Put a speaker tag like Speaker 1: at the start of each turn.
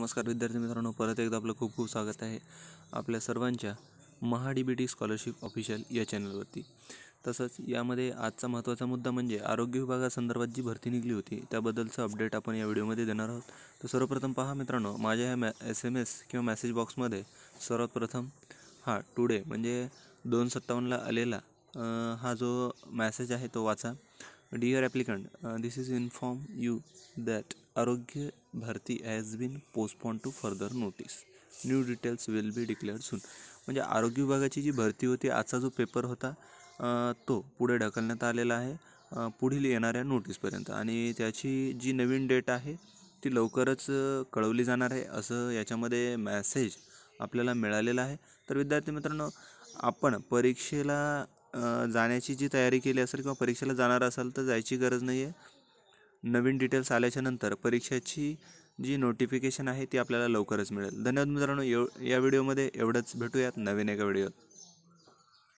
Speaker 1: नमस्कार विद्यार्थी मित्रांनो परत एकदा आपलं खूप खूप स्वागत आहे आपल्या सर्वांच्या Maha D B T scholarship official या चॅनलवरती तसंच यामध्ये आजचा महत्त्वाचा मुद्दा म्हणजे आरोग्य विभागासंदर्भात जी भरती निघली होती त्याबद्दलचं अपडेट आपण या व्हिडिओमध्ये देणार आहोत तर सर्वप्रथम पहा मित्रांनो माझ्या ह्या मॅ एस एम एस किंवा मॅसेज बॉक्समध्ये सर्वात प्रथम हा टुडे म्हणजे दोन सत्तावन्नला आलेला हा जो मॅसेज आहे तो वाचा dear applicant this is inform you that आरोग्य भरती has been postpone to further notice new details will be declare soon म्हणजे आरोग्य विभागाची जी भरती होती आजचा जो पेपर होता तो पुढे ढकलण्यात आलेला आहे पुढील येणाऱ्या नोटीसपर्यंत आणि त्याची जी नवीन डेट आहे ती लवकरच कळवली जाणार आहे असं याच्यामध्ये मॅसेज आपल्याला मिळालेला आहे तर विद्यार्थी मित्रांनो आपण परीक्षेला जाण्याची जी तयारी केली असेल किंवा परीक्षेला जाणार असाल तर जायची गरज नाही आहे नवीन डिटेल्स आल्याच्यानंतर परीक्षेची जी नोटिफिकेशन आहे ती आपल्याला लवकरच मिळेल धन्यवाद मित्रांनो एव या व्हिडिओमध्ये एवढंच भेटूयात नवीन एका व्हिडिओत